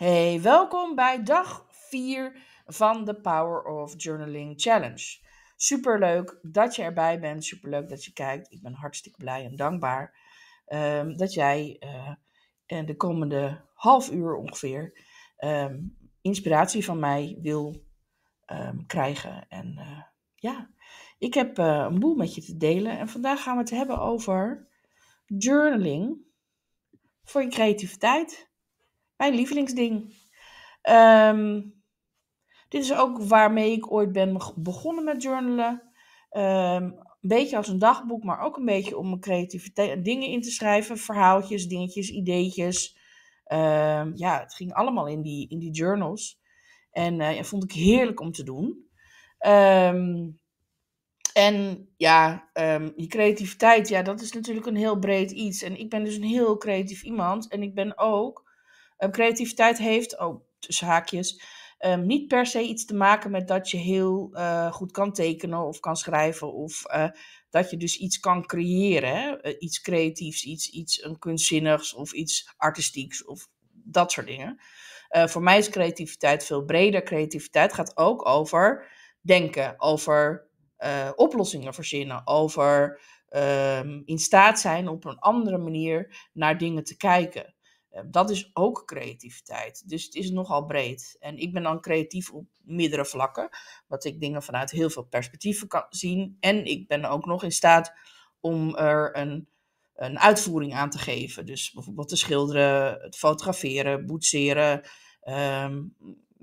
Hey, welkom bij dag 4 van de Power of Journaling Challenge. Superleuk dat je erbij bent, superleuk dat je kijkt. Ik ben hartstikke blij en dankbaar ehm, dat jij uh, de komende half uur ongeveer ehm, inspiratie van mij wil ehm, krijgen. En eh, ja, ik heb eh, een boel met je te delen en vandaag gaan we het hebben over journaling voor je creativiteit. Mijn lievelingsding. Ehm, dit is ook waarmee ik ooit ben begonnen met journalen. Ehm, een beetje als een dagboek, maar ook een beetje om mijn creativiteit dingen in te schrijven. Verhaaltjes, dingetjes, ideetjes. Ehm, ja, het ging allemaal in die, in die journals. En uh, ja, vond ik heerlijk om te doen. en ja, je creativiteit, ja, dat is natuurlijk een heel breed iets. En ik ben dus een heel creatief iemand. En ik ben ook eh, creativiteit heeft, oh, tussen haakjes, ehm, niet per se iets te maken met dat je heel eh, goed kan tekenen of kan schrijven. Of eh, dat je dus iets kan creëren. Hè? Iets creatiefs, iets, iets een kunstzinnigs of iets artistieks of dat soort dingen. voor mij is creativiteit veel breder. Creativiteit gaat ook over denken, over oplossingen verzinnen, over ehm, in staat zijn op een andere manier naar dingen te kijken. Ehm, dat is ook creativiteit. Dus het is nogal breed. En ik ben dan creatief op meerdere vlakken, wat ik dingen vanuit heel veel perspectieven kan zien. En ik ben ook nog in staat om er een, een uitvoering aan te geven. Dus bijvoorbeeld te schilderen, het fotograferen, boetseren. Ehm,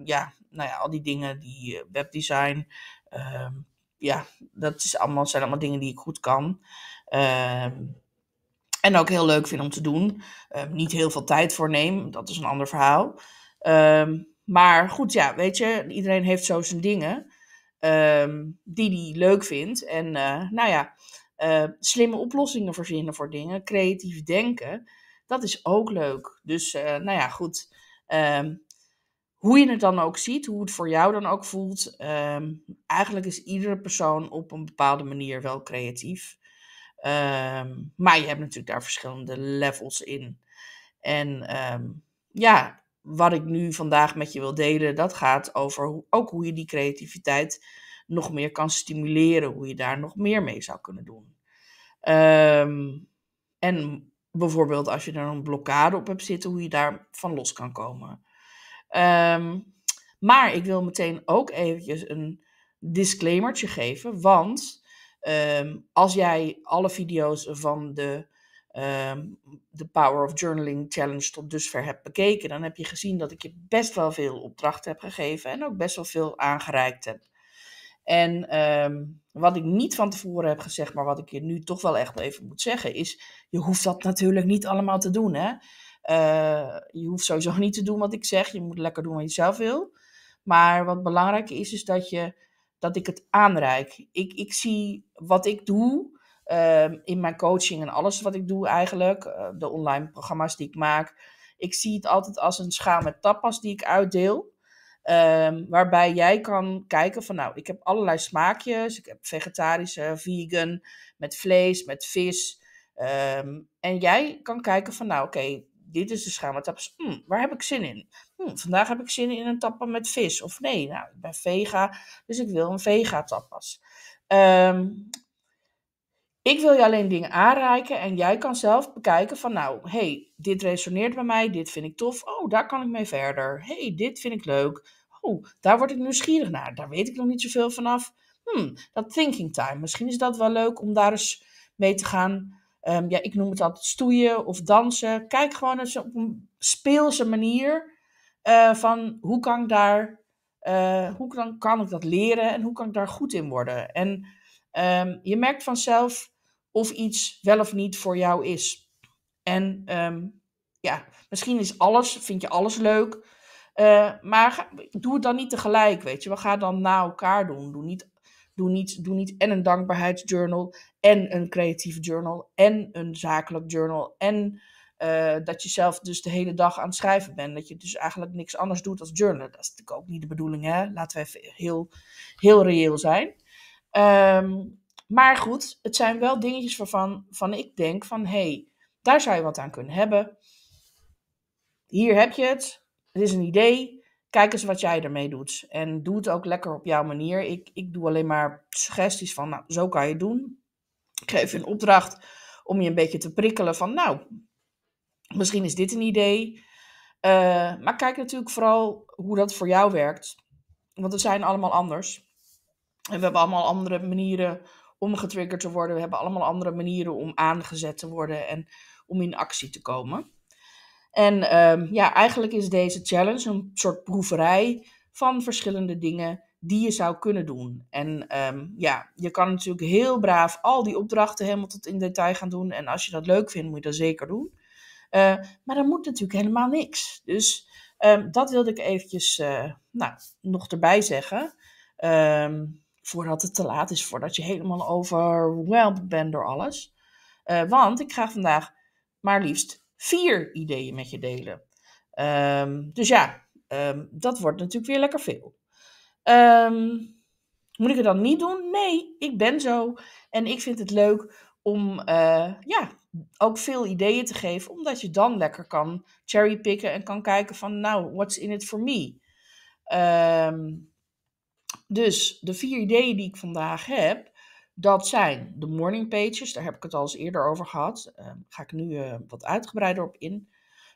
ja, nou ja, al die dingen, die eh, webdesign. Ehm, ja, dat is allemaal, zijn allemaal dingen die ik goed kan. Um, en ook heel leuk vind om te doen. Ehm, niet heel veel tijd voor neem, dat is een ander verhaal. Ehm, maar goed, ja, weet je, iedereen heeft zo zijn dingen um, die hij leuk vindt. En eh, nou ja, eh, slimme oplossingen verzinnen voor dingen, creatief denken, dat is ook leuk. Dus eh, nou ja, goed. hoe je het dan ook ziet, hoe het voor jou dan ook voelt. eigenlijk is iedere persoon op een bepaalde manier wel creatief. Ehm, maar je hebt natuurlijk daar verschillende levels in. En ehm, ja, wat ik nu vandaag met je wil delen, dat gaat over hoe, ook hoe je die creativiteit nog meer kan stimuleren. Hoe je daar nog meer mee zou kunnen doen. Ehm, en bijvoorbeeld als je daar een blokkade op hebt zitten, hoe je daar van los kan komen. maar ik wil meteen ook eventjes een disclaimertje geven, want Ehm, als jij alle video's van de, um, de Power of Journaling Challenge tot dusver hebt bekeken, dan heb je gezien dat ik je best wel veel opdrachten heb gegeven en ook best wel veel aangereikt heb. En ehm, wat ik niet van tevoren heb gezegd, maar wat ik je nu toch wel echt even moet zeggen, is: je hoeft dat natuurlijk niet allemaal te doen. Hè? Eh, je hoeft sowieso niet te doen wat ik zeg. Je moet lekker doen wat je zelf wil. Maar wat belangrijk is, is dat je dat ik het aanreik. Ik, ik zie wat ik doe ehm, in mijn coaching en alles wat ik doe eigenlijk, eh, de online programma's die ik maak. Ik zie het altijd als een schaal met tapas die ik uitdeel. Ehm, waarbij jij kan kijken van nou, ik heb allerlei smaakjes. Ik heb vegetarische, vegan, met vlees, met vis. Ehm, en jij kan kijken van nou, oké, dit is de schaamtappers. Dus, hmm, waar heb ik zin in? Hmm, vandaag heb ik zin in een tappa met vis. Of nee, nou, ik ben vega, dus ik wil een vega tappas. Ehm, ik wil je alleen dingen aanreiken en jij kan zelf bekijken van nou, hey, dit resoneert bij mij, dit vind ik tof. Oh, daar kan ik mee verder. hey, dit vind ik leuk. Oh, daar word ik nieuwsgierig naar. Daar weet ik nog niet zoveel vanaf. Hmm, dat thinking time. Misschien is dat wel leuk om daar eens mee te gaan Ehm, ja, ik noem het altijd stoeien of dansen. Kijk gewoon eens op een speelse manier eh, van hoe kan ik daar, eh, hoe kan, kan ik dat leren en hoe kan ik daar goed in worden. En ehm, je merkt vanzelf of iets wel of niet voor jou is. En ehm, ja, misschien is alles, vind je alles leuk. Eh, maar doe het dan niet tegelijk, weet je. We gaan dan na elkaar doen. Doe niet Doe niet, doe niet en een dankbaarheidsjournal en een creatief journal en een zakelijk journal en eh, dat je zelf dus de hele dag aan het schrijven bent. Dat je dus eigenlijk niks anders doet als journalen. Dat is natuurlijk ook niet de bedoeling, hè? Laten we even heel, heel reëel zijn. Ehm, maar goed, het zijn wel dingetjes waarvan van ik denk van... hé, hey, daar zou je wat aan kunnen hebben. Hier heb je het. Het is een idee kijk eens wat jij ermee doet. En doe het ook lekker op jouw manier. Ik, ik doe alleen maar suggesties van, nou, zo kan je het doen. Ik geef je een opdracht om je een beetje te prikkelen van, nou, misschien is dit een idee. Eh, maar kijk natuurlijk vooral hoe dat voor jou werkt. Want we zijn allemaal anders. En we hebben allemaal andere manieren om getriggerd te worden. We hebben allemaal andere manieren om aangezet te worden en om in actie te komen. En ehm, ja, eigenlijk is deze challenge een soort proeverij van verschillende dingen die je zou kunnen doen. En ehm, ja, je kan natuurlijk heel braaf al die opdrachten helemaal tot in detail gaan doen. En als je dat leuk vindt, moet je dat zeker doen. Eh, maar dan moet natuurlijk helemaal niks. Dus ehm, dat wilde ik eventjes eh, nou, nog erbij zeggen. voordat het te laat is, voordat je helemaal overwhelmed bent door alles. Eh, want ik ga vandaag maar liefst vier ideeën met je delen. Ehm, dus ja, ehm, dat wordt natuurlijk weer lekker veel. Ehm, moet ik het dan niet doen? Nee, ik ben zo. En ik vind het leuk om eh, ja, ook veel ideeën te geven, omdat je dan lekker kan cherrypicken en kan kijken van, nou, what's in it for me? dus de vier ideeën die ik vandaag heb, dat zijn de morning pages, daar heb ik het al eens eerder over gehad. Uh, ga ik nu eh, wat uitgebreider op in.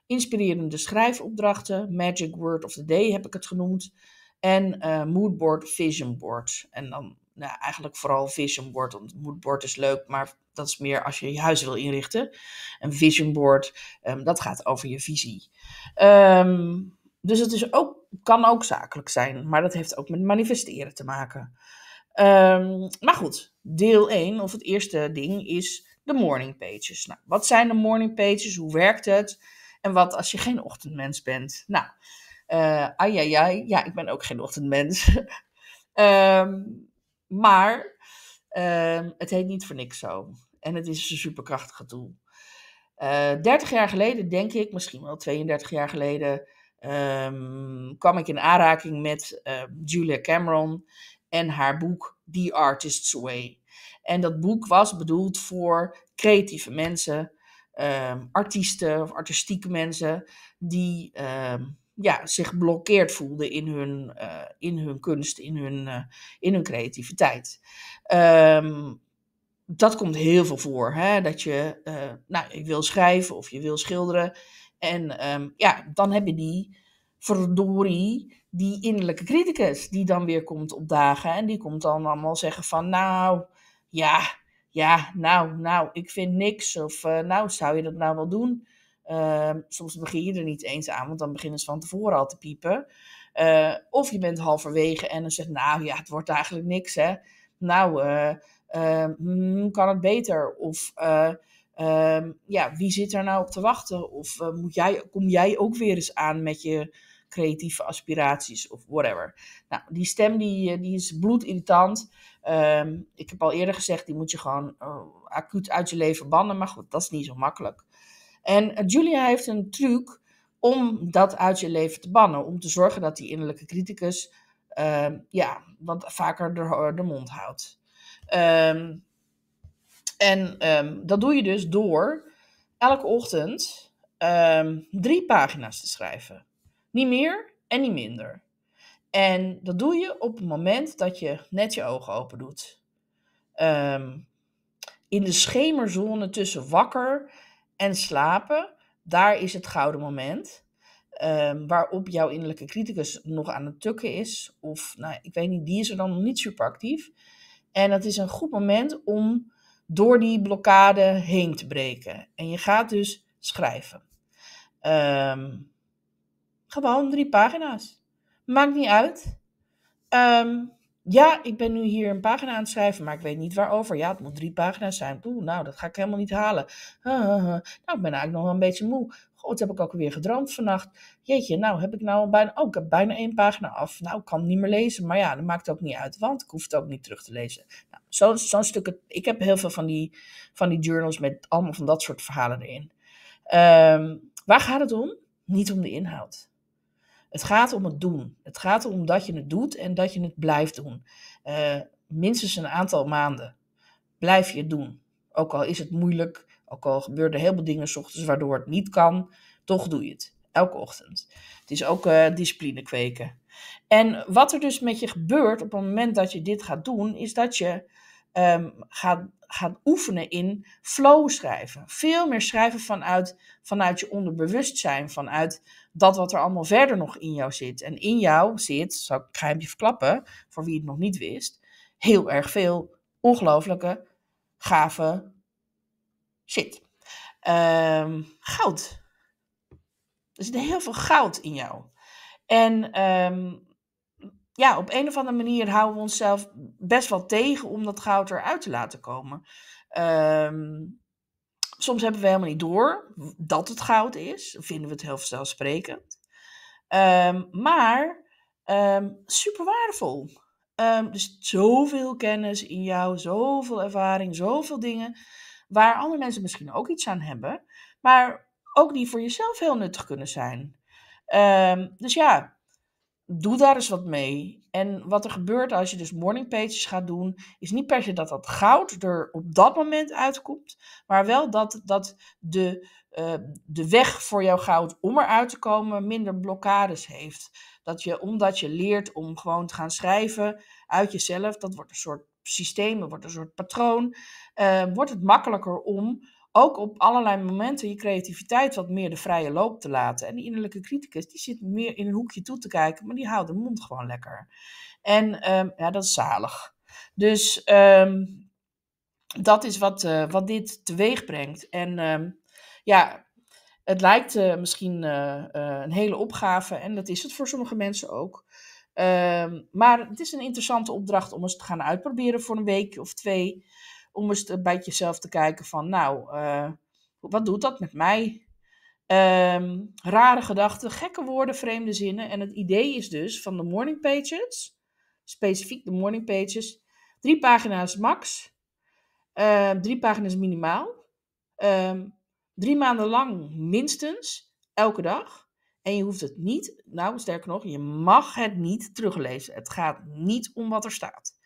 Inspirerende schrijfopdrachten, Magic Word of the Day heb ik het genoemd. En eh, moodboard, vision board. En dan nou, eigenlijk vooral vision board, want moodboard is leuk, maar dat is meer als je je huis wil inrichten. Een vision board, ehm, dat gaat over je visie. Ehm, dus het is ook, kan ook zakelijk zijn, maar dat heeft ook met manifesteren te maken. Ehm, maar goed, deel 1 of het eerste ding is de morning pages. Nou, wat zijn de morning pages? Hoe werkt het? En wat als je geen ochtendmens bent? Nou, uh, ai, ai, ai, ja, ik ben ook geen ochtendmens. Ehm, maar ehm, het heet niet voor niks zo. En het is een superkrachtige tool. 30 eh, jaar geleden, denk ik, misschien wel 32 jaar geleden, kwam ik in aanraking met Julia Cameron en haar boek The Artist's Way. En dat boek was bedoeld voor creatieve mensen, ehm, artiesten of artistieke mensen die ehm, ja, zich geblokkeerd voelden in hun, eh, in hun kunst, in hun, eh, in hun creativiteit. Ehm, dat komt heel veel voor. Hè? Dat je, uh, nou, ik wil schrijven of je wil schilderen. En ja, dan heb je die verdorie die innerlijke criticus die dan weer komt opdagen. En die komt dan allemaal zeggen van nou, ja, ja, nou, nou, ik vind niks. Of eh, nou, zou je dat nou wel doen? Ehm, soms begin je er niet eens aan, want dan beginnen ze van tevoren al te piepen. Eh, of je bent halverwege en dan zegt, nou ja, het wordt eigenlijk niks, hè. Nou, eh, ehm, hmm, kan het beter? Of ehm, ja, wie zit er nou op te wachten? Of moet jij, kom jij ook weer eens aan met je creatieve aspiraties of whatever. Nou, die stem die, eh, die is bloedirritant. Ehm, ik heb al eerder gezegd, die moet je gewoon eh, acuut uit je leven bannen. Maar goed, dat is niet zo makkelijk. En eh, Julia heeft een truc om dat uit je leven te bannen. Om te zorgen dat die innerlijke criticus ehm, ja, wat vaker de, de mond houdt. Ehm, en dat doe je dus door elke ochtend drie pagina's te schrijven. Niet meer en niet minder. En dat doe je op het moment dat je net je ogen open doet. Ehm, in de schemerzone tussen wakker en slapen, daar is het gouden moment. Ehm, waarop jouw innerlijke criticus nog aan het tukken is. Of, nou, ik weet niet, die is er dan nog niet super actief. En dat is een goed moment om door die blokkade heen te breken. En je gaat dus schrijven. Um, gewoon drie pagina's. Maakt niet uit. Ehm, ja, ik ben nu hier een pagina aan het schrijven, maar ik weet niet waarover. Ja, het moet drie pagina's zijn. Oeh, nou, dat ga ik helemaal niet halen. Nou, ik ben eigenlijk nog wel een beetje moe. God, heb ik ook weer gedroomd vannacht. Jeetje, nou heb ik nou bijna... Oh, bijna één pagina af. Nou, ik kan niet meer lezen. Maar ja, dat maakt ook niet uit, want ik hoef het ook niet terug te lezen. Nou, Zo'n zo stuk... Ik heb heel veel van die, van die journals met allemaal van dat soort verhalen erin. Ehm, waar gaat het om? Niet om de inhoud. Het gaat om het doen. Het gaat om dat je het doet en dat je het blijft doen. Eh, minstens een aantal maanden. Blijf je het doen. Ook al is het moeilijk, ook al gebeuren er heel veel dingen s ochtends waardoor het niet kan, toch doe je het. Elke ochtend. Het is ook eh, discipline kweken. En wat er dus met je gebeurt op het moment dat je dit gaat doen, is dat je ehm, gaat, gaat oefenen in flow schrijven. Veel meer schrijven vanuit, vanuit je onderbewustzijn, vanuit dat wat er allemaal verder nog in jou zit. En in jou zit, zal ik het geheimje verklappen, voor wie het nog niet wist, heel erg veel ongelooflijke, gave shit. Ehm, goud. Er zit heel veel goud in jou. En ehm, ja, op een of andere manier houden we onszelf best wel tegen om dat goud eruit te laten komen. Um, Soms hebben we helemaal niet door dat het goud is. Vinden we het heel vanzelfsprekend. Um, maar um, ehm, super waardevol. Ehm, dus zoveel kennis in jou, zoveel ervaring, zoveel dingen waar andere mensen misschien ook iets aan hebben, maar ook die voor jezelf heel nuttig kunnen zijn. dus ja, doe daar eens wat mee. En wat er gebeurt als je dus morning pages gaat doen, is niet per se dat dat goud er op dat moment uitkomt, maar wel dat, dat de, eh, de weg voor jouw goud om eruit te komen minder blokkades heeft. Dat je, omdat je leert om gewoon te gaan schrijven uit jezelf, dat wordt een soort systeem, wordt een soort patroon, eh, wordt het makkelijker om ook op allerlei momenten je creativiteit wat meer de vrije loop te laten. En die innerlijke criticus, die zit meer in een hoekje toe te kijken, maar die houdt de mond gewoon lekker. En ehm, ja, dat is zalig. Dus ehm, dat is wat, eh, wat dit teweeg brengt. En ehm, ja, het lijkt eh, misschien eh, een hele opgave, en dat is het voor sommige mensen ook. maar het is een interessante opdracht om eens te gaan uitproberen voor een week of twee om eens bij jezelf te kijken van, nou, eh, wat doet dat met mij? Ehm, rare gedachten, gekke woorden, vreemde zinnen. En het idee is dus van de morning pages, specifiek de morning pages, drie pagina's max, ehm, drie pagina's minimaal, ehm, drie maanden lang minstens, elke dag. En je hoeft het niet, nou sterker nog, je mag het niet teruglezen. Het gaat niet om wat er staat.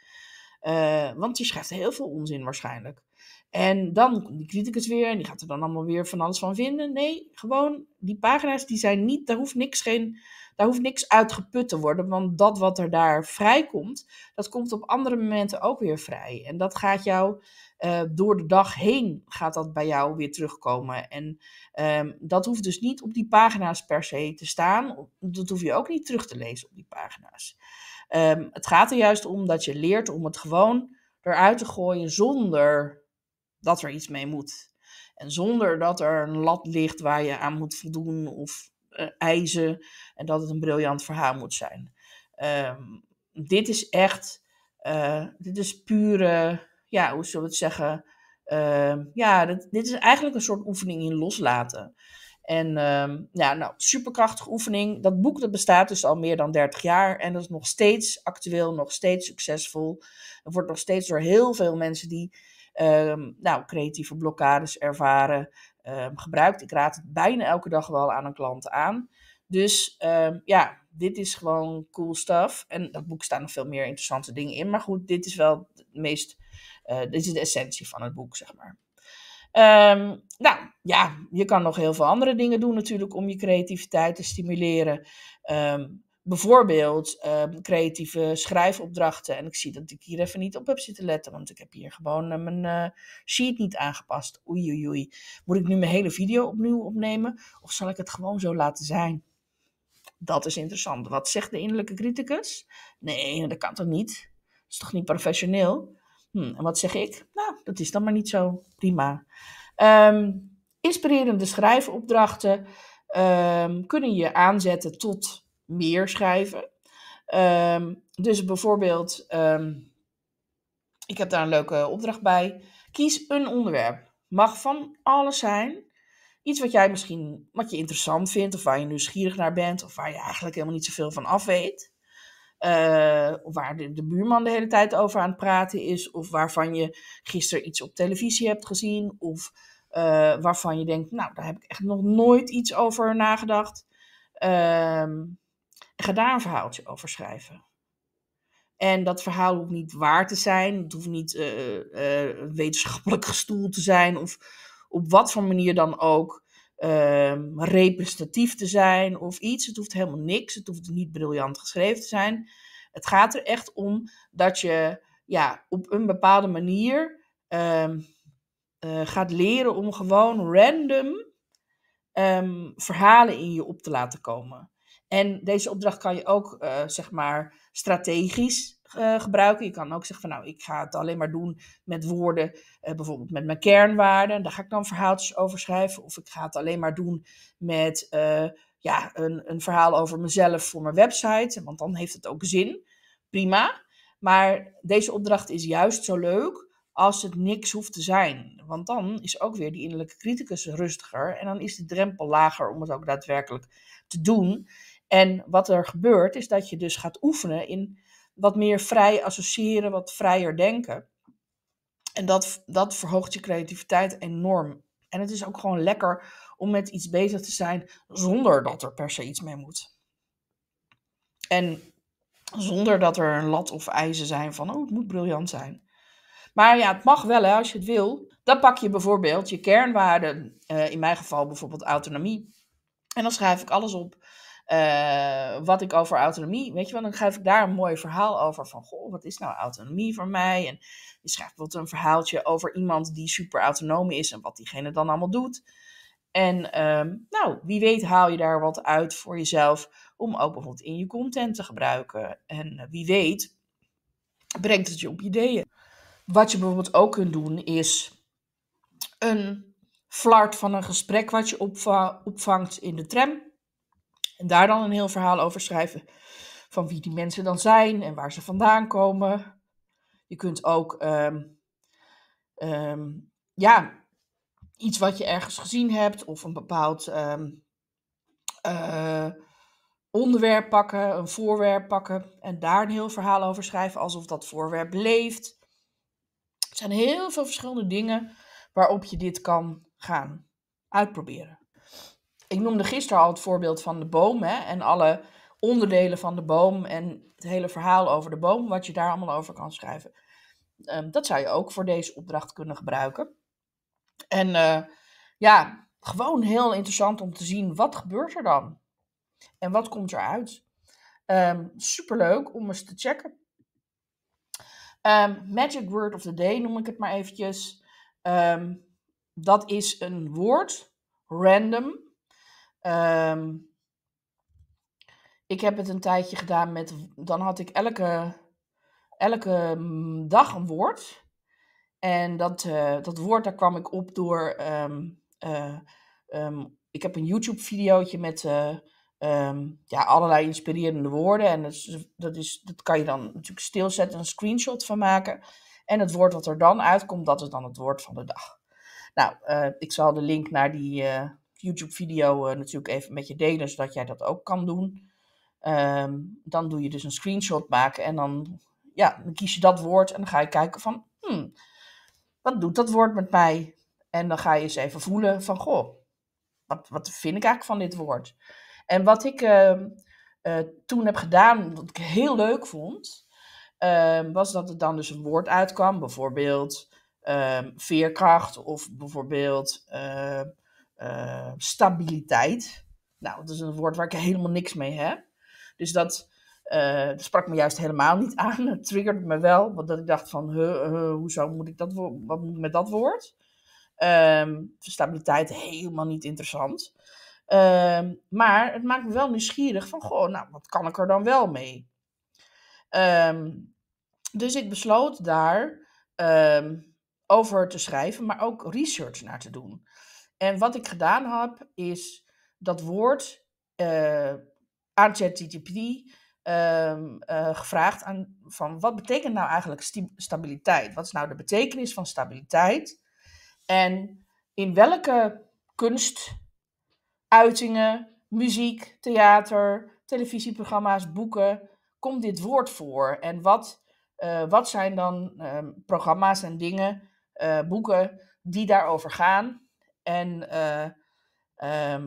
Eh, want je schrijft heel veel onzin waarschijnlijk. En dan komt die criticus weer en die gaat er dan allemaal weer van alles van vinden. Nee, gewoon die pagina's die zijn niet, daar hoeft niks, geen, daar hoeft niks uitgeput te worden. Want dat wat er daar vrijkomt, dat komt op andere momenten ook weer vrij. En dat gaat jou eh, door de dag heen, gaat dat bij jou weer terugkomen. En ehm, dat hoeft dus niet op die pagina's per se te staan. Dat hoef je ook niet terug te lezen op die pagina's. Ehm, het gaat er juist om dat je leert om het gewoon eruit te gooien zonder dat er iets mee moet. En zonder dat er een lat ligt waar je aan moet voldoen of eh, eisen en dat het een briljant verhaal moet zijn. Ehm, dit is echt, uh, dit is pure, ja, hoe zullen we het zeggen? Ehm, ja, dit, dit, is eigenlijk een soort oefening in loslaten. En ehm, ja, nou, superkrachtige oefening. Dat boek dat bestaat dus al meer dan 30 jaar en dat is nog steeds actueel, nog steeds succesvol. Er wordt nog steeds door heel veel mensen die ehm, nou, creatieve blokkades ervaren ehm, gebruikt. Ik raad het bijna elke dag wel aan een klant aan. Dus ja, dit is gewoon cool stuff. En dat boek staan nog veel meer interessante dingen in. Maar goed, dit is wel het meest, eh, dit is de essentie van het boek, zeg maar. Ehm, nou ja, je kan nog heel veel andere dingen doen natuurlijk om je creativiteit te stimuleren. Ehm, bijvoorbeeld ehm, creatieve schrijfopdrachten. En ik zie dat ik hier even niet op heb zitten letten, want ik heb hier gewoon eh, mijn uh, sheet niet aangepast. Oei, oei, oei. Moet ik nu mijn hele video opnieuw opnemen? Of zal ik het gewoon zo laten zijn? Dat is interessant. Wat zegt de innerlijke criticus? Nee, dat kan toch niet? Dat is toch niet professioneel? Hm, en wat zeg ik? Nou, dat is dan maar niet zo. Prima. Ehm, inspirerende schrijfopdrachten ehm, kunnen je aanzetten tot meer schrijven. Ehm, dus bijvoorbeeld, ik heb daar een leuke opdracht bij. Kies een onderwerp. Mag van alles zijn. Iets wat jij misschien wat je interessant vindt, of waar je nieuwsgierig naar bent, of waar je eigenlijk helemaal niet zoveel van af weet. Uh, waar de, de, buurman de hele tijd over aan het praten is, of waarvan je gisteren iets op televisie hebt gezien, of eh, waarvan je denkt, nou, daar heb ik echt nog nooit iets over nagedacht. Ehm, ga daar een verhaaltje over schrijven. En dat verhaal hoeft niet waar te zijn, het hoeft niet eh, wetenschappelijk gestoeld te zijn, of op wat voor manier dan ook. Ehm, representatief te zijn of iets. Het hoeft helemaal niks. Het hoeft niet briljant geschreven te zijn. Het gaat er echt om dat je ja, op een bepaalde manier ehm, eh, gaat leren om gewoon random ehm, verhalen in je op te laten komen. En deze opdracht kan je ook, eh, zeg maar, strategisch eh, gebruiken. Je kan ook zeggen van nou, ik ga het alleen maar doen met woorden, eh, bijvoorbeeld met mijn kernwaarden. Daar ga ik dan verhaaltjes over schrijven. Of ik ga het alleen maar doen met eh, ja, een, een verhaal over mezelf voor mijn website. Want dan heeft het ook zin. Prima. Maar deze opdracht is juist zo leuk als het niks hoeft te zijn. Want dan is ook weer die innerlijke criticus rustiger. En dan is de drempel lager om het ook daadwerkelijk te doen. En wat er gebeurt, is dat je dus gaat oefenen in wat meer vrij associëren, wat vrijer denken. En dat, dat verhoogt je creativiteit enorm. En het is ook gewoon lekker om met iets bezig te zijn zonder dat er per se iets mee moet. En zonder dat er een lat of eisen zijn van, oh, het moet briljant zijn. Maar ja, het mag wel hè, als je het wil. Dan pak je bijvoorbeeld je kernwaarden, eh, in mijn geval bijvoorbeeld autonomie. En dan schrijf ik alles op eh, wat ik over autonomie, weet je wel, dan geef ik daar een mooi verhaal over van, goh, wat is nou autonomie voor mij? En je schrijft bijvoorbeeld een verhaaltje over iemand die super autonoom is en wat diegene dan allemaal doet. En ehm, nou, wie weet haal je daar wat uit voor jezelf om ook bijvoorbeeld in je content te gebruiken. En eh, wie weet brengt het je op ideeën. Wat je bijvoorbeeld ook kunt doen is een flart van een gesprek wat je opvangt in de tram. En daar dan een heel verhaal over schrijven. Van wie die mensen dan zijn en waar ze vandaan komen. Je kunt ook ehm, ehm, ja, iets wat je ergens gezien hebt of een bepaald ehm, eh, onderwerp pakken, een voorwerp pakken en daar een heel verhaal over schrijven alsof dat voorwerp leeft. Er zijn heel veel verschillende dingen waarop je dit kan gaan uitproberen ik noemde gisteren al het voorbeeld van de boom hè, en alle onderdelen van de boom en het hele verhaal over de boom, wat je daar allemaal over kan schrijven. Ehm, dat zou je ook voor deze opdracht kunnen gebruiken. En eh, ja, gewoon heel interessant om te zien wat gebeurt er dan en wat komt eruit. Um, superleuk om eens te checken. Ehm, magic word of the day noem ik het maar eventjes. dat is een woord, random, Ehm, ik heb het een tijdje gedaan met. Dan had ik elke, elke mm, dag een woord. En dat, eh, dat woord, daar kwam ik op door. Ehm, eh, ehm, ik heb een YouTube-videootje met eh, ja, allerlei inspirerende woorden. En dat, is, dat, dat kan je dan natuurlijk stilzetten en een screenshot van maken. En het woord wat er dan uitkomt, dat is dan het woord van de dag. Nou, ik zal de link naar die, YouTube-video eh, natuurlijk even met je delen, zodat jij dat ook kan doen. Ehm, dan doe je dus een screenshot maken en dan, ja, dan kies je dat woord en dan ga je kijken van, hmm, wat doet dat woord met mij? En dan ga je eens even voelen van, goh, wat, wat vind ik eigenlijk van dit woord? En wat ik ehm, eh, toen heb gedaan, wat ik heel leuk vond, ehm, was dat er dan dus een woord uitkwam, bijvoorbeeld veerkracht of bijvoorbeeld eh, stabiliteit. Nou, dat is een woord waar ik helemaal niks mee heb. Dus dat, eh, sprak me juist helemaal niet aan. Het triggerde me wel, want dat ik dacht van, hoezo moet ik dat woord, wat moet ik met dat woord? Ehm, stabiliteit helemaal niet interessant. Ehm, maar het maakt me wel nieuwsgierig van, goh, nou, wat kan ik er dan wel mee? Ehm, dus ik besloot daar over te schrijven, maar ook research naar te doen. En wat ik gedaan heb, is dat woord uh, aan ChatGPT ehm, eh, gevraagd aan, van wat betekent nou eigenlijk stabiliteit? Wat is nou de betekenis van stabiliteit? En in welke kunstuitingen, muziek, theater, televisieprogramma's, boeken komt dit woord voor? En wat, eh, wat zijn dan ehm, programma's en dingen, boeken die daarover gaan? En uh,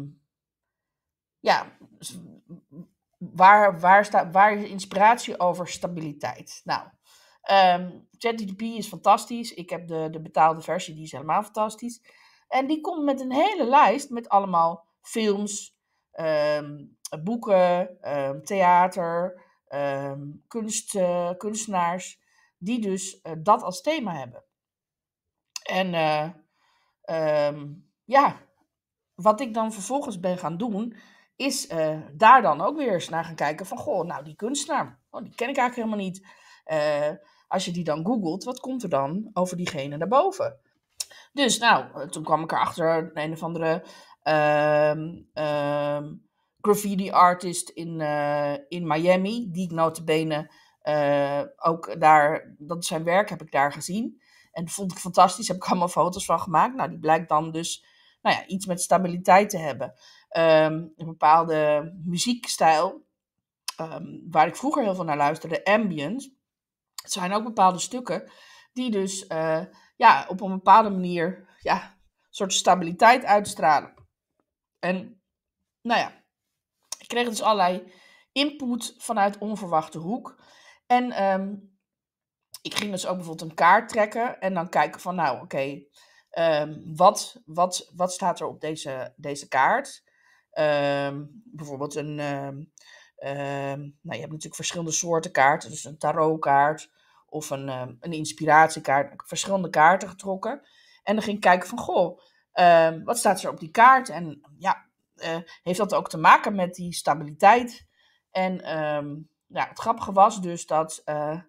ja, waar, waar, staat waar is inspiratie over stabiliteit? Nou, um, ChatGPT is fantastisch. Ik heb de, de betaalde versie, die is helemaal fantastisch. En die komt met een hele lijst met allemaal films, ehm, boeken, theater, kunst, eh, kunstenaars, die dus eh, dat als thema hebben. En uh, ja, wat ik dan vervolgens ben gaan doen, is eh, daar dan ook weer eens naar gaan kijken van, goh, nou die kunstenaar, oh, die ken ik eigenlijk helemaal niet. Eh, als je die dan googelt, wat komt er dan over diegene daarboven. Dus nou, eh, toen kwam ik erachter een of andere ehm, ehm, graffiti artist in, in Miami, die ik notabene ook daar, dat zijn werk heb ik daar gezien. En dat vond ik fantastisch, heb ik allemaal foto's van gemaakt. Nou, die blijkt dan dus nou ja, iets met stabiliteit te hebben. Ehm, een bepaalde muziekstijl, ehm, waar ik vroeger heel veel naar luisterde, ambience. Het zijn ook bepaalde stukken die dus eh, ja, op een bepaalde manier ja, een soort stabiliteit uitstralen. En nou ja, ik kreeg dus allerlei input vanuit onverwachte hoek. En ehm, ik ging dus ook bijvoorbeeld een kaart trekken en dan kijken van nou oké, Ehm, wat, wat, wat staat er op deze, deze kaart? Ehm, bijvoorbeeld een. Ehm, nou, je hebt natuurlijk verschillende soorten kaarten. Dus een tarotkaart of een, een inspiratiekaart. Verschillende kaarten getrokken. En dan ging ik kijken van, goh, wat staat er op die kaart? En ja, eh, heeft dat ook te maken met die stabiliteit? En ja, het grappige was dus dat, eh,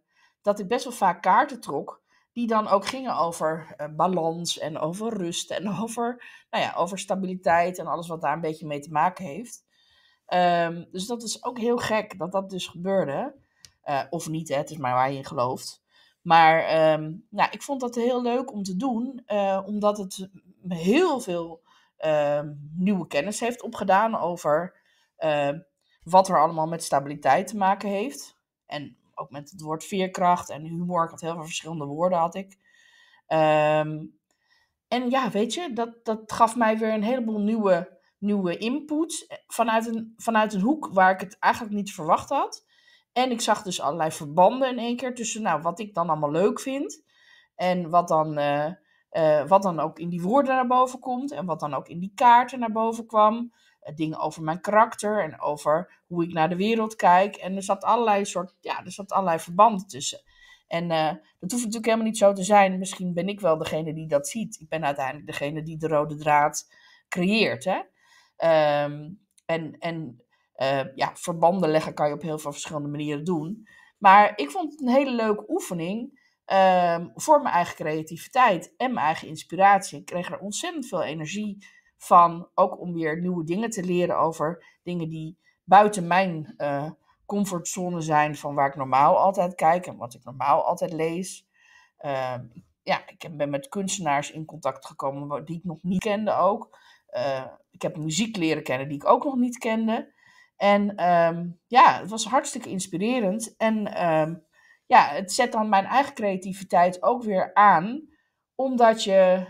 dat ik best wel vaak kaarten trok die dan ook gingen over eh, balans en over rust en over, nou ja, over stabiliteit en alles wat daar een beetje mee te maken heeft. Ehm, dus dat is ook heel gek dat dat dus gebeurde. Eh, of niet, hè, het is maar waar je in gelooft. Maar um, nou, ik vond dat heel leuk om te doen, eh, omdat het heel veel ehm, nieuwe kennis heeft opgedaan over wat er allemaal met stabiliteit te maken heeft. En ook met het woord veerkracht en humor. Ik had heel veel verschillende woorden had ik. Ehm, en ja, weet je, dat, dat gaf mij weer een heleboel nieuwe, nieuwe input eh, vanuit een, vanuit een hoek waar ik het eigenlijk niet verwacht had. En ik zag dus allerlei verbanden in één keer tussen nou, wat ik dan allemaal leuk vind en wat dan, eh, eh, wat dan ook in die woorden naar boven komt en wat dan ook in die kaarten naar boven kwam. Eh, dingen over mijn karakter en over hoe ik naar de wereld kijk. En er zat allerlei soort, ja, er zat allerlei verbanden tussen. En eh, dat hoeft natuurlijk helemaal niet zo te zijn. Misschien ben ik wel degene die dat ziet. Ik ben uiteindelijk degene die de rode draad creëert. Hè? Ehm, en en eh, ja, verbanden leggen kan je op heel veel verschillende manieren doen. Maar ik vond het een hele leuke oefening ehm, voor mijn eigen creativiteit en mijn eigen inspiratie. Ik kreeg er ontzettend veel energie van ook om weer nieuwe dingen te leren over dingen die buiten mijn eh, comfortzone zijn van waar ik normaal altijd kijk en wat ik normaal altijd lees. Ehm, ja, ik ben met kunstenaars in contact gekomen die ik nog niet kende ook. Eh, ik heb muziek leren kennen die ik ook nog niet kende. En ehm, ja, het was hartstikke inspirerend. En ehm, ja, het zet dan mijn eigen creativiteit ook weer aan, omdat je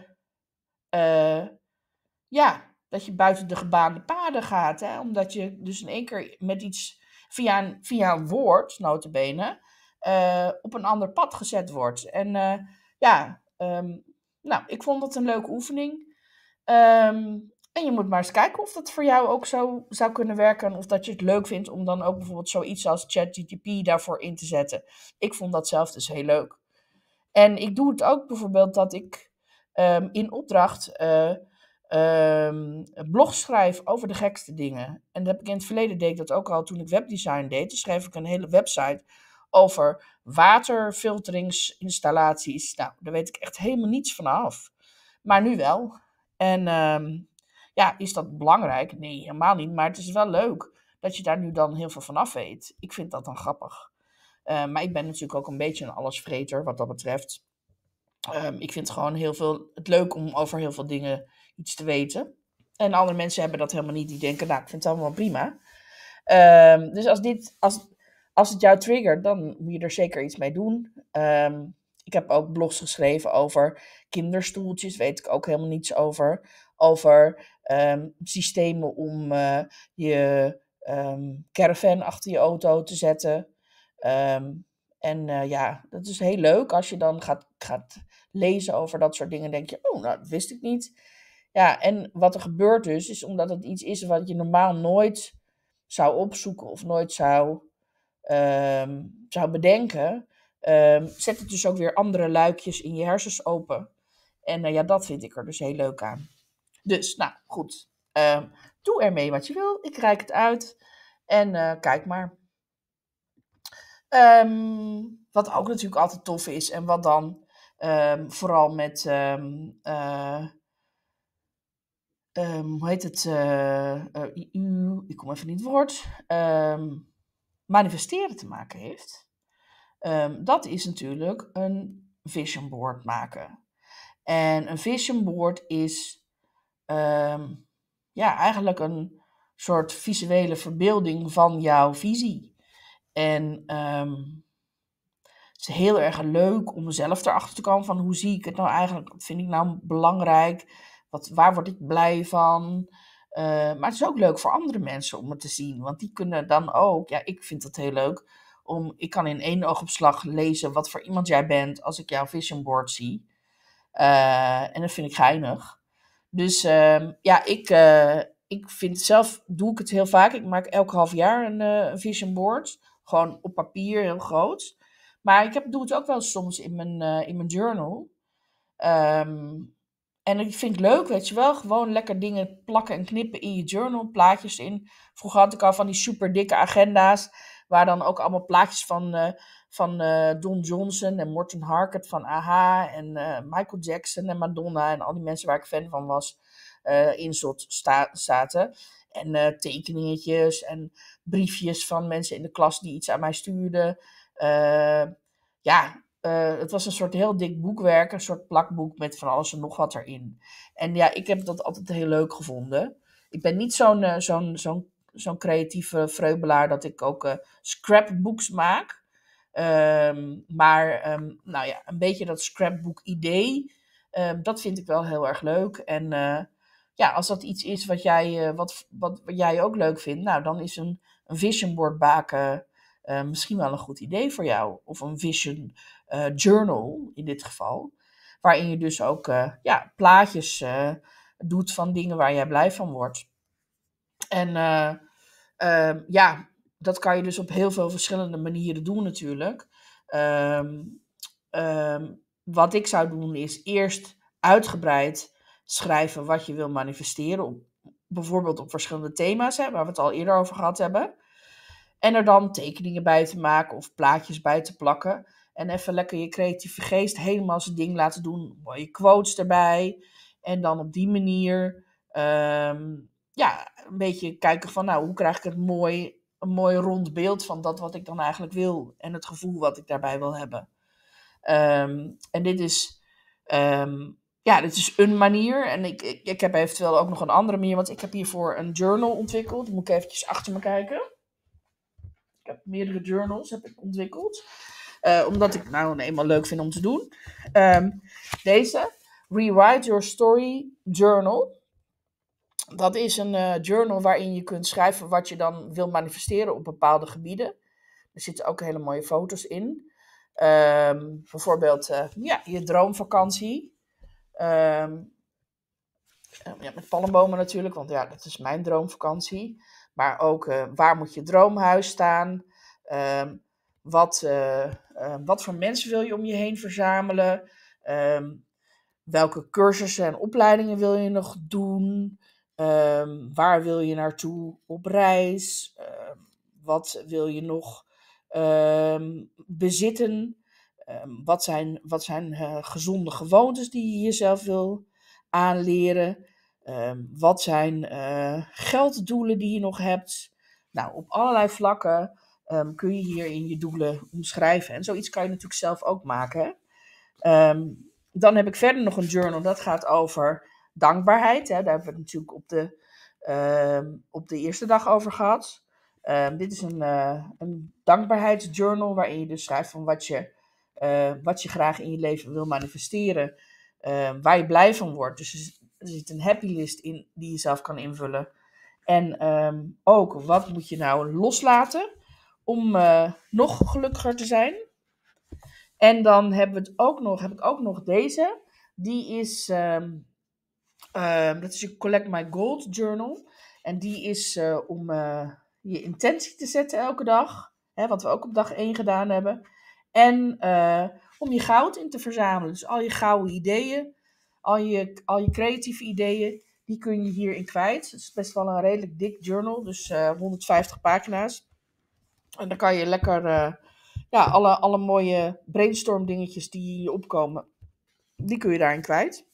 eh, ja, dat je buiten de gebaande paden gaat. Hè? Omdat je dus in één keer met iets, via een, via een woord, notabene, eh, op een ander pad gezet wordt. En eh, ja, ehm, nou, ik vond dat een leuke oefening. Ehm, en je moet maar eens kijken of dat voor jou ook zo zou kunnen werken. of dat je het leuk vindt om dan ook bijvoorbeeld zoiets als ChatGTP daarvoor in te zetten. Ik vond dat zelf dus heel leuk. En ik doe het ook bijvoorbeeld dat ik ehm, in opdracht eh, Ehm, blog schrijf over de gekste dingen. En dat heb ik in het verleden deed ik dat ook al toen ik webdesign deed. Toen schreef ik een hele website over waterfilteringsinstallaties. Nou, daar weet ik echt helemaal niets van af. Maar nu wel. En ehm, ja, is dat belangrijk? Nee, helemaal niet. Maar het is wel leuk dat je daar nu dan heel veel van af weet. Ik vind dat dan grappig. Ehm, maar ik ben natuurlijk ook een beetje een allesvreter wat dat betreft. ik vind gewoon heel veel, het leuk om over heel veel dingen iets te weten. En andere mensen hebben dat helemaal niet. Die denken, nou, ik vind het allemaal prima. Ehm, dus als, dit, als, als het jou triggert, dan moet je er zeker iets mee doen. Ehm, ik heb ook blogs geschreven over kinderstoeltjes, weet ik ook helemaal niets over. Over ehm, systemen om eh, je caravan achter je auto te zetten. en eh, ja, dat is heel leuk als je dan gaat, gaat lezen over dat soort dingen. Denk je, oh, nou, dat wist ik niet. Ja, en wat er gebeurt dus, is omdat het iets is wat je normaal nooit zou opzoeken of nooit zou, ehm, zou bedenken, ehm, zet het dus ook weer andere luikjes in je hersens open. En eh, ja, dat vind ik er dus heel leuk aan. Dus, nou goed, ehm, doe ermee wat je wil. Ik reik het uit en eh, kijk maar. wat ook natuurlijk altijd tof is en wat dan vooral met eh, Ehm, hoe heet het, uh, ik kom even niet het woord, ehm, manifesteren te maken heeft. Ehm, dat is natuurlijk een vision board maken. En een vision board is ja, eigenlijk een soort visuele verbeelding van jouw visie. En het is heel erg leuk om zelf erachter te komen van hoe zie ik het nou eigenlijk, wat vind ik nou belangrijk. Wat, waar word ik blij van? Eh, maar het is ook leuk voor andere mensen om het te zien. Want die kunnen dan ook, ja, ik vind dat heel leuk. Om, ik kan in één oogopslag lezen wat voor iemand jij bent als ik jouw vision board zie. Eh, en dat vind ik geinig. Dus ehm, ja, ik, eh, ik vind zelf, doe ik het heel vaak. Ik maak elk half jaar een vision board. Gewoon op papier, heel groot. Maar ik heb, doe het ook wel soms in mijn, in mijn journal. Um, en ik vind het leuk, weet je wel, gewoon lekker dingen plakken en knippen in je journal, plaatjes in. Vroeger had ik al van die super dikke agenda's, waar dan ook allemaal plaatjes van, eh, van eh, Don Johnson en Morton Harkett van AHA en eh, Michael Jackson en Madonna en al die mensen waar ik fan van was, in sta zaten. En tekeningetjes en briefjes van mensen in de klas die iets aan mij stuurden. ja, eh, het was een soort heel dik boekwerk, een soort plakboek met van alles en nog wat erin. En ja, ik heb dat altijd heel leuk gevonden. Ik ben niet zo'n eh, zo'n zo'n zo'n creatieve vreubelaar dat ik ook uh, scrapbooks maak. Ehm, maar ehm, nou ja, een beetje dat scrapbook idee, ehm, dat vind ik wel heel erg leuk. En ja, als dat iets is wat jij, wat, wat, wat, jij ook leuk vindt, nou dan is een, een vision board baken misschien wel een goed idee voor jou. Of een vision eh, journal in dit geval. Waarin je dus ook eh, ja, plaatjes eh, doet van dingen waar jij blij van wordt. En ehm, ja, dat kan je dus op heel veel verschillende manieren doen natuurlijk. Ehm, ehm, wat ik zou doen is eerst uitgebreid schrijven wat je wil manifesteren. Op, bijvoorbeeld op verschillende thema's, hè, waar we het al eerder over gehad hebben. En er dan tekeningen bij te maken of plaatjes bij te plakken. En even lekker je creatieve geest helemaal zijn ding laten doen. Mooie quotes erbij. En dan op die manier ehm, ja, een beetje kijken van nou, hoe krijg ik het mooi, een mooi rond beeld van dat wat ik dan eigenlijk wil. En het gevoel wat ik daarbij wil hebben. Ehm, en dit is, ehm, ja, dit is een manier. En ik, ik, heb eventueel ook nog een andere manier. Want ik heb hiervoor een journal ontwikkeld. Moet ik eventjes achter me kijken. Ik heb meerdere journals heb ik ontwikkeld. Eh, omdat ik het nou eenmaal leuk vind om te doen. Ehm, deze, Rewrite Your Story Journal. Dat is een eh, journal waarin je kunt schrijven wat je dan wil manifesteren op bepaalde gebieden. Er zitten ook hele mooie foto's in. Ehm, bijvoorbeeld eh, ja, je droomvakantie. Ehm, met palmbomen natuurlijk, want ja, dat is mijn droomvakantie. Maar ook waar moet je droomhuis staan? wat, Ehm, wat voor mensen wil je om je heen verzamelen? Ehm, welke cursussen en opleidingen wil je nog doen? Ehm, waar wil je naartoe op reis? wat wil je nog bezitten? wat zijn, wat zijn eh, gezonde gewoontes die je jezelf wil aanleren? wat zijn eh, gelddoelen die je nog hebt? Nou, op allerlei vlakken Ehm, kun je hier in je doelen omschrijven. En zoiets kan je natuurlijk zelf ook maken. Ehm, dan heb ik verder nog een journal, dat gaat over dankbaarheid. Hè. Daar hebben we het natuurlijk op de, ehm, op de eerste dag over gehad. dit is een, eh, een dankbaarheidsjournal waarin je dus schrijft van wat je, eh, wat je graag in je leven wil manifesteren. waar je blij van wordt. Dus er zit een happy list in die je zelf kan invullen. En ook wat moet je nou loslaten? om eh, nog gelukkiger te zijn. En dan hebben we het ook nog, heb ik ook nog deze. Die is, ehm, ehm, dat is je Collect My Gold Journal. En die is eh, om eh, je intentie te zetten elke dag. Hè, wat we ook op dag 1 gedaan hebben. En om je goud in te verzamelen. Dus al je gouden ideeën, al je, al je creatieve ideeën, die kun je hierin kwijt. Het is best wel een redelijk dik journal, dus 150 pagina's. En dan kan je lekker eh, ja, alle, alle mooie brainstorm dingetjes die je opkomen, die kun je daarin kwijt.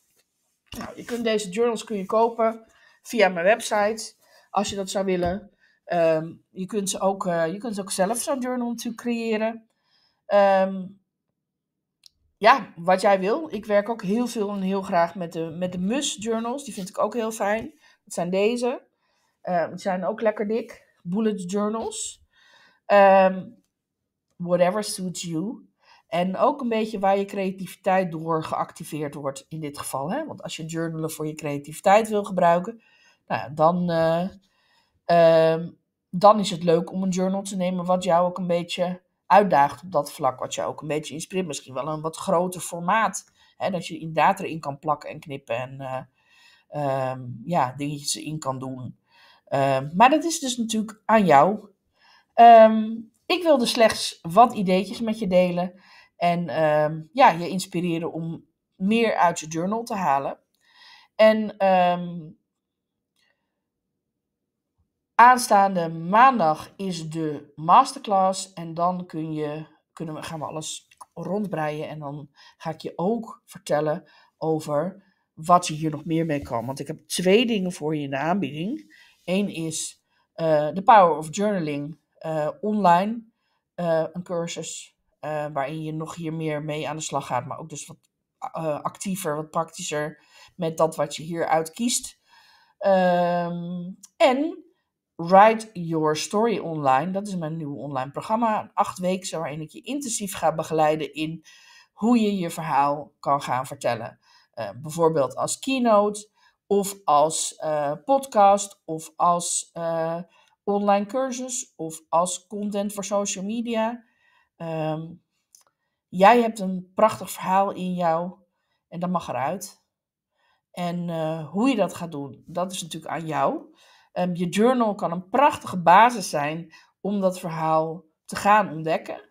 Nou, je kunt deze journals kun je kopen via mijn website, als je dat zou willen. Ehm, je, kunt ze ook, eh, je kunt ook zelf zo'n journal natuurlijk creëren. Ehm, ja, wat jij wil. Ik werk ook heel veel en heel graag met de, met de MUS journals. Die vind ik ook heel fijn. Dat zijn deze. Uh, die zijn ook lekker dik. Bullet journals. Ehm, whatever suits you. En ook een beetje waar je creativiteit door geactiveerd wordt in dit geval. Hè? Want als je journalen voor je creativiteit wil gebruiken, nou, dan, eh, ehm, dan is het leuk om een journal te nemen wat jou ook een beetje uitdaagt op dat vlak. Wat jou ook een beetje inspireert. Misschien wel een wat groter formaat. Hè? Dat je inderdaad erin kan plakken en knippen en eh, ehm, ja, dingetjes in kan doen. maar dat is dus natuurlijk aan jou Um, ik wilde slechts wat ideetjes met je delen en ehm, ja, je inspireren om meer uit je journal te halen. En ehm, aanstaande maandag is de masterclass en dan kun je, kunnen we, gaan we alles rondbreien en dan ga ik je ook vertellen over wat je hier nog meer mee kan. Want ik heb twee dingen voor je in de aanbieding. Eén is de eh, Power of Journaling eh, online eh, een cursus eh, waarin je nog hier meer mee aan de slag gaat, maar ook dus wat actiever, wat praktischer met dat wat je hieruit kiest. Ehm, en Write Your Story Online, dat is mijn nieuwe online programma, acht weken waarin ik je intensief ga begeleiden in hoe je je verhaal kan gaan vertellen. bijvoorbeeld als keynote of als podcast of als online cursus of als content voor social media. Ehm, jij hebt een prachtig verhaal in jou en dat mag eruit. En eh, hoe je dat gaat doen, dat is natuurlijk aan jou. Ehm, je journal kan een prachtige basis zijn om dat verhaal te gaan ontdekken.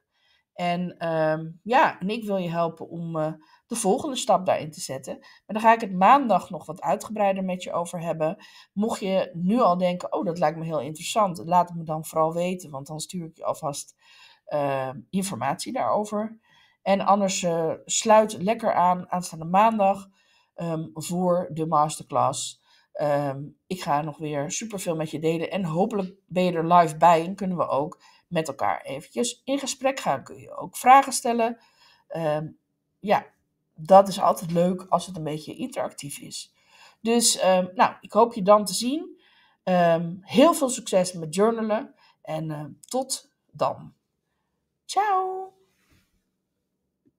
En ehm, ja, en ik wil je helpen om eh, de volgende stap daarin te zetten. Maar daar ga ik het maandag nog wat uitgebreider met je over hebben. Mocht je nu al denken, oh dat lijkt me heel interessant, laat het me dan vooral weten, want dan stuur ik je alvast ehm, informatie daarover. En anders eh, sluit lekker aan aanstaande maandag ehm, voor de masterclass. Ehm, ik ga nog weer superveel met je delen en hopelijk ben je er live bij en kunnen we ook met elkaar eventjes in gesprek gaan. Kun je ook vragen stellen. ja, dat is altijd leuk als het een beetje interactief is. Dus ehm, nou, ik hoop je dan te zien. Ehm, heel veel succes met journalen en ehm, tot dan. Ciao!